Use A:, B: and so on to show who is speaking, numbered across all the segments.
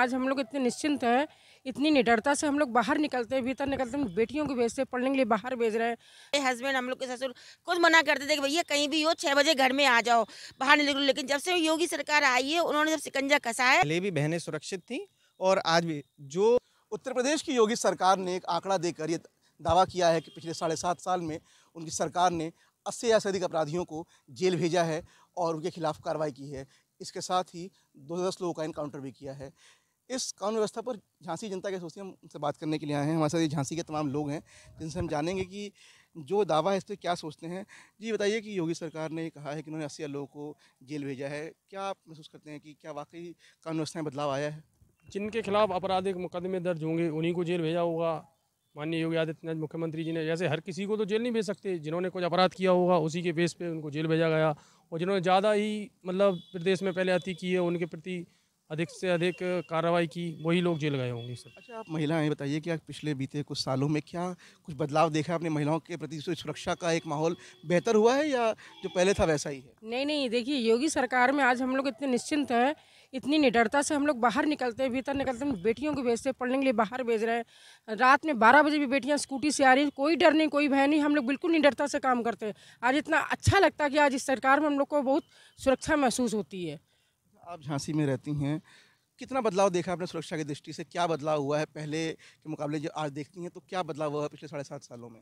A: आज हम लोग इतने निश्चिंत हैं इतनी निडरता से हम लोग बाहर निकलते हैं भीतर निकलते हैं बेटियों को भेजते हैं पढ़ने के लिए बाहर भेज रहे हैं हस्बैंड हम लोग के ससुर खुद मना करते थे कि भैया कहीं भी हो छः बजे घर में आ जाओ बाहर निकलो लेकिन जब से योगी सरकार आई है उन्होंने जब सिकंजा कसा है पहले
B: भी बहनें सुरक्षित
C: थी और आज भी जो उत्तर प्रदेश की योगी सरकार ने एक आंकड़ा देकर ये दावा किया है कि पिछले साढ़े सात साल में उनकी सरकार ने अस्सी या से अधिक अपराधियों को जेल भेजा है और उनके खिलाफ कार्रवाई की है इसके साथ ही दो दस लोगों का इनकाउंटर भी किया है इस कानून व्यवस्था पर झांसी जनता के सोचिए हम उनसे बात करने के लिए आए हैं हमारे साथ झांसी के तमाम लोग हैं जिनसे हम जानेंगे कि जो दावा है इस पर क्या सोचते हैं जी बताइए कि योगी सरकार ने कहा है कि उन्होंने अस्सी लोगों को जेल भेजा है क्या आप महसूस करते हैं कि क्या वाकई कानून व्यवस्था में बदलाव आया है जिनके खिलाफ आपराधिक मुकदमे दर्ज होंगे उन्हीं को जेल भेजा होगा माननीय योगी आदित्यनाथ मुख्यमंत्री जी ने जैसे हर किसी को तो जेल नहीं भेज सकते जिन्होंने कुछ अपराध किया होगा उसी के बेस पे उनको जेल भेजा गया और जिन्होंने ज़्यादा ही मतलब प्रदेश में पहले अति की है उनके प्रति अधिक से अधिक कार्रवाई की वही लोग जेल गए होंगे सर अच्छा आप महिलाएं बताइए कि पिछले बीते कुछ सालों में क्या कुछ बदलाव देखा आपने महिलाओं के प्रति सुरक्षा का एक माहौल बेहतर हुआ है या जो पहले था वैसा ही है
A: नहीं नहीं देखिए योगी सरकार में आज हम लोग इतने निश्चिंत हैं इतनी निडरता से हम लोग बाहर निकलते हैं भीतर निकलते हैं बेटियों को भेजते हैं पढ़ने के लिए बाहर भेज रहे हैं रात में बारह बजे भी बेटियाँ स्कूटी से आ रही हैं कोई डर नहीं कोई भय नहीं हम लोग बिल्कुल निडरता से काम करते हैं आज इतना अच्छा लगता है कि आज इस सरकार में हम लोग को बहुत सुरक्षा महसूस होती है आप झांसी में रहती हैं
C: कितना बदलाव देखा आपने सुरक्षा की दृष्टि से क्या बदलाव हुआ है पहले के मुकाबले जो आज देखती हैं तो क्या बदलाव हुआ है पिछले साढ़े सात सालों में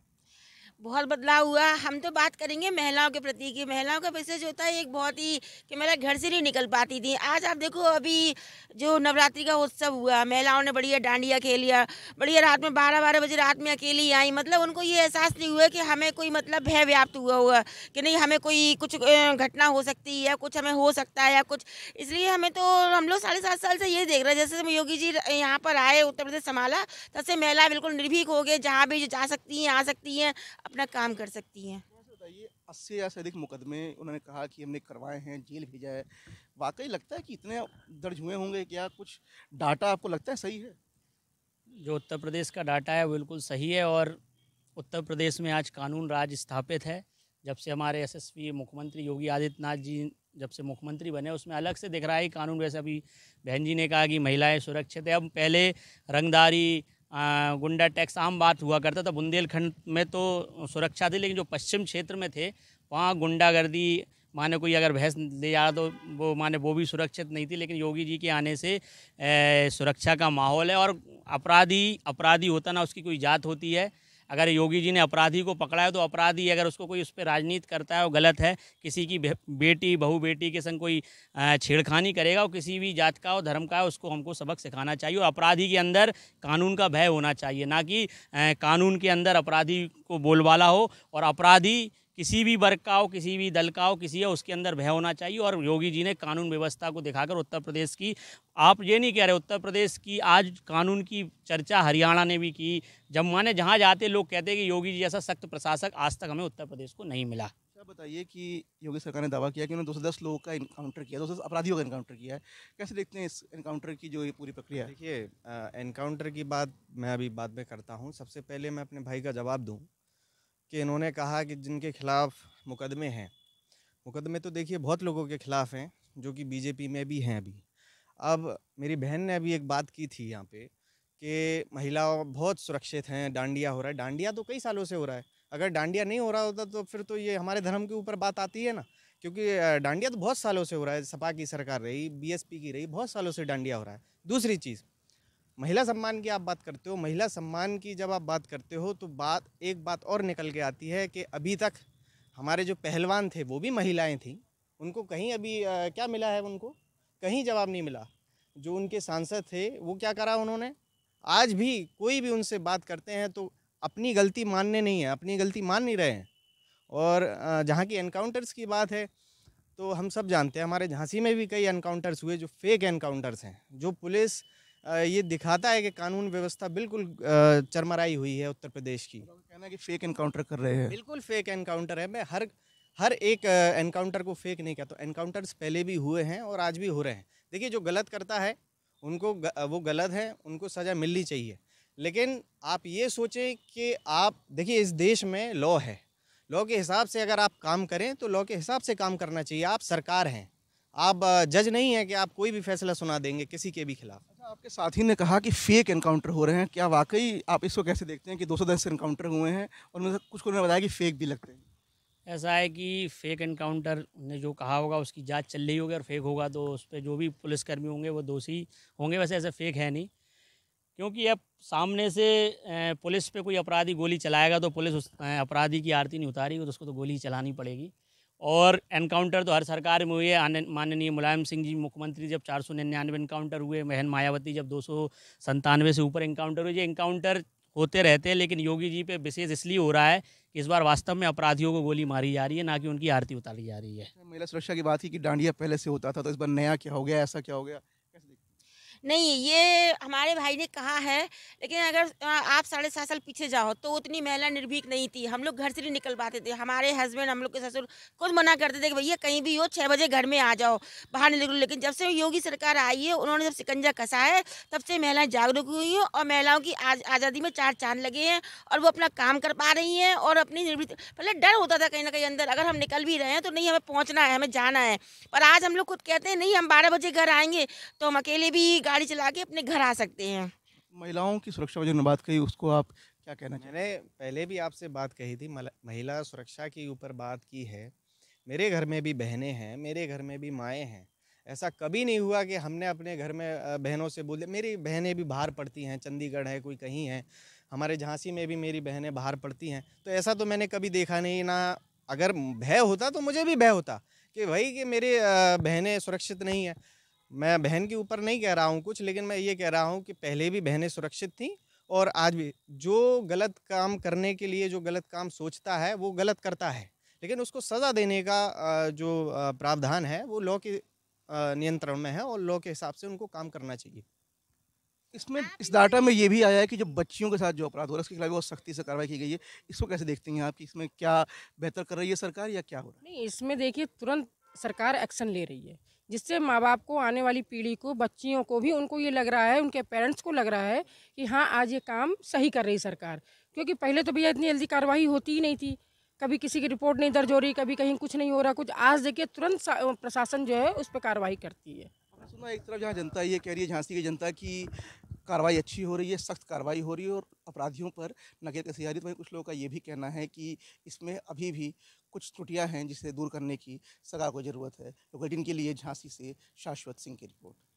A: बहुत बदलाव हुआ हम तो बात करेंगे महिलाओं के प्रति की महिलाओं का विशेष होता है एक बहुत ही कि महिला घर से नहीं निकल पाती थी आज आप देखो अभी जो नवरात्रि का उत्सव हुआ महिलाओं ने बढ़िया डांडिया खेलिया बढ़िया रात में बारह बारह बजे रात में अकेली आई मतलब उनको ये एहसास नहीं हुआ कि हमें कोई मतलब भय व्याप्त हुआ हुआ कि नहीं हमें कोई कुछ घटना हो सकती है या कुछ हमें हो सकता है या कुछ इसलिए हमें तो हम लोग साढ़े सात साल से यही देख रहे हैं जैसे योगी जी यहाँ पर आए उत्तर प्रदेश संभाला तब से महिला बिल्कुल निर्भीक हो गए जहाँ भी जा सकती हैं आ सकती हैं अपना काम कर सकती हैं
C: बताइए अस्सी हज़ार से अधिक मुकदमे उन्होंने कहा कि हमने करवाए हैं जेल भेजा है वाकई लगता है कि इतने दर्ज हुए होंगे क्या कुछ
D: डाटा आपको लगता है सही है जो उत्तर प्रदेश का डाटा है बिल्कुल सही है और उत्तर प्रदेश में आज कानून राज स्थापित है जब से हमारे एसएसपी मुख्यमंत्री योगी आदित्यनाथ जी जब से मुख्यमंत्री बने उसमें अलग से दिख रहा है कानून वैसे अभी बहन जी ने कहा कि महिलाएं सुरक्षित है अब पहले रंगदारी गुंडा टैक्स आम बात हुआ करता था बुंदेलखंड में तो सुरक्षा थी लेकिन जो पश्चिम क्षेत्र में थे वहाँ गुंडागर्दी माने कोई अगर भैंस ले जा रहा तो वो माने वो भी सुरक्षित नहीं थी लेकिन योगी जी के आने से ए, सुरक्षा का माहौल है और अपराधी अपराधी होता ना उसकी कोई जात होती है अगर योगी जी ने अपराधी को पकड़ा है तो अपराधी अगर उसको कोई उस पर राजनीति करता है वो गलत है किसी की बेटी बहू बेटी के संग कोई छेड़खानी करेगा और किसी भी जात का और धर्म का है उसको हमको सबक सिखाना चाहिए और अपराधी के अंदर कानून का भय होना चाहिए ना कि कानून के अंदर अपराधी को बोलबाला हो और अपराधी किसी भी वर्ग का हो किसी भी दल का हो किसी है उसके अंदर भय होना चाहिए और योगी जी ने कानून व्यवस्था को दिखाकर उत्तर प्रदेश की आप ये नहीं कह रहे उत्तर प्रदेश की आज कानून की चर्चा हरियाणा ने भी की जब माने जहाँ जाते लोग कहते हैं कि योगी जी जैसा सख्त प्रशासक आज तक हमें उत्तर प्रदेश को नहीं मिला क्या
C: अच्छा, बताइए कि योगी सरकार ने दावा किया कि उन्होंने दो सौ दस लोगों का इनकाउंटर किया दो सौ अपराधियों का इनकाउंटर किया है कैसे देखते हैं इस इनकाउंटर की जो ये पूरी
B: प्रक्रिया देखिए इनकाउंटर की बात मैं अभी बाद में करता हूँ सबसे पहले मैं अपने भाई का जवाब दूँ कि इन्होंने कहा कि जिनके खिलाफ मुकदमे हैं मुकदमे तो देखिए बहुत लोगों के ख़िलाफ़ हैं जो कि बीजेपी में भी हैं अभी अब मेरी बहन ने अभी एक बात की थी यहाँ पे कि महिलाओं बहुत सुरक्षित हैं डांडिया हो रहा है डांडिया तो कई सालों से हो रहा है अगर डांडिया नहीं हो रहा होता तो फिर तो ये हमारे धर्म के ऊपर बात आती है ना क्योंकि डांडिया तो बहुत सालों से हो रहा है सपा की सरकार रही बीएसपी की रही बहुत सालों से डांडिया हो रहा है दूसरी चीज़ महिला सम्मान की आप बात करते हो महिला सम्मान की जब आप बात करते हो तो बात एक बात और निकल के आती है कि अभी तक हमारे जो पहलवान थे वो भी महिलाएं थीं उनको कहीं अभी आ, क्या मिला है उनको कहीं जवाब नहीं मिला जो उनके सांसद थे वो क्या करा उन्होंने आज भी कोई भी उनसे बात करते हैं तो अपनी गलती मानने नहीं है अपनी गलती मान नहीं रहे हैं और जहाँ की एनकाउंटर्स की बात है तो हम सब जानते हैं हमारे झांसी में भी कई एनकाउंटर्स हुए जो फेक एनकाउंटर्स हैं जो पुलिस ये दिखाता है कि कानून व्यवस्था बिल्कुल चरमराई हुई है उत्तर प्रदेश की कहना कि फेक एनकाउंटर कर रहे हैं बिल्कुल फेक एनकाउंटर है मैं हर हर एक एनकाउंटर को फेक नहीं कहता एनकाउंटर्स पहले भी हुए हैं और आज भी हो रहे हैं देखिए जो गलत करता है उनको ग, वो गलत हैं उनको सज़ा मिलनी चाहिए लेकिन आप ये सोचें कि आप देखिए इस देश में लॉ है लॉ के हिसाब से अगर आप काम करें तो लॉ के हिसाब से काम करना चाहिए
C: आप सरकार हैं आप जज नहीं
B: हैं कि आप कोई भी फैसला सुना देंगे किसी के भी खिलाफ
C: आपके साथी ने कहा कि फेक एनकाउंटर हो रहे हैं क्या वाकई आप इसको कैसे देखते हैं कि दो सौ दस एनकाउंटर हुए हैं और उनमें कुछ को उन्होंने बताया कि फ़ेक भी लगते
D: हैं ऐसा है कि फ़ेक एनकाउंटर ने जो कहा होगा उसकी जांच चल रही होगी और फेक होगा तो उस पर जो भी पुलिसकर्मी होंगे वो दोषी होंगे वैसे ऐसा फेक है नहीं क्योंकि अब सामने से पुलिस पे कोई अपराधी गोली चलाएगा तो पुलिस उस अपराधी की आरती नहीं उतारेगी तो उसको तो गोली चलानी पड़ेगी और एनकाउंटर तो हर सरकार में हुई है माननीय मुलायम सिंह जी मुख्यमंत्री जब चार सौ निन्यानवे इनकाउंटर हुए महन मायावती जब दो सौ संतानवे से ऊपर इनकाउंटर हुए ये इनकाउंटर होते रहते हैं लेकिन योगी जी पे विशेष इसलिए हो रहा है कि इस बार वास्तव में अपराधियों को गोली मारी जा रही है ना कि उनकी आरती उतारी जा रही है
C: महिला सुरक्षा की बात की कि डांडिया पहले से होता था तो इस बार नया क्या हो गया ऐसा क्या हो गया
A: नहीं ये हमारे भाई ने कहा है लेकिन अगर आप साढ़े सात साल पीछे जाओ तो उतनी महिला निर्भीक नहीं थी हम लोग घर से नहीं निकल पाते थे हमारे हस्बैंड हम लोग के ससुर खुद मना करते थे कि भैया कहीं भी हो छः बजे घर में आ जाओ बाहर निकलो लेकिन जब से योगी सरकार आई है उन्होंने जब शिकंजा कसा है तब से महिलाएँ जागरूक हुई हैं और महिलाओं की आज आज़ादी में चार चांद लगे हैं और वो अपना काम कर पा रही हैं और अपनी निर्भीक पहले डर होता था कहीं ना कहीं अंदर अगर हम निकल भी रहे हैं तो नहीं हमें पहुँचना है हमें जाना है पर आज हम लोग खुद कहते हैं नहीं हम बारह बजे घर आएंगे तो हम अकेले भी गाड़ी चला के अपने घर आ सकते हैं
C: महिलाओं की सुरक्षा जो बात कही उसको आप क्या
A: कहना मैंने पहले भी
B: आपसे बात कही थी महिला सुरक्षा के ऊपर बात की है मेरे घर में भी बहनें हैं मेरे घर में भी माएँ हैं ऐसा कभी नहीं हुआ कि हमने अपने घर में बहनों से बोले मेरी बहनें भी बाहर पड़ती हैं चंडीगढ़ है कोई कहीं है हमारे झांसी में भी मेरी बहनें बाहर पड़ती हैं तो ऐसा तो मैंने कभी देखा नहीं ना अगर भय होता तो मुझे भी भय होता कि भाई कि मेरी बहनें सुरक्षित नहीं है मैं बहन के ऊपर नहीं कह रहा हूँ कुछ लेकिन मैं ये कह रहा हूँ कि पहले भी बहनें सुरक्षित थीं और आज भी जो गलत काम करने के लिए जो गलत काम सोचता है वो गलत करता है लेकिन उसको सज़ा देने का जो प्रावधान है वो लॉ के नियंत्रण में है और लॉ के हिसाब से उनको काम करना चाहिए
A: इसमें
C: इस डाटा में ये भी आया है कि जो बच्चियों के साथ जो अपराध हो रहा है उसके खिलाफ बहुत सख्ती से कार्रवाई की गई है इसको कैसे देखते हैं आप कि इसमें क्या बेहतर कर रही है सरकार या क्या हो रहा
A: है नहीं इसमें देखिए तुरंत सरकार एक्शन ले रही है जिससे माँ बाप को आने वाली पीढ़ी को बच्चियों को भी उनको ये लग रहा है उनके पेरेंट्स को लग रहा है कि हाँ आज ये काम सही कर रही सरकार क्योंकि पहले तो भैया इतनी जल्दी कार्रवाई होती ही नहीं थी कभी किसी की रिपोर्ट नहीं दर्ज हो रही कभी कहीं कुछ नहीं हो रहा कुछ आज देखिए तुरंत प्रशासन जो है उस पर कार्रवाई करती है
C: सुना एक तरफ जहाँ जनता ये कह रही है झांसी की जनता की कार्रवाई अच्छी हो रही है सख्त कार्रवाई हो रही है और अपराधियों पर नगेद के जा वहीं कुछ लोगों का ये भी कहना है कि इसमें अभी भी कुछ त्रुटियाँ हैं जिसे दूर करने की सरकार को ज़रूरत है लोकेटिन के लिए झांसी से शाश्वत सिंह की रिपोर्ट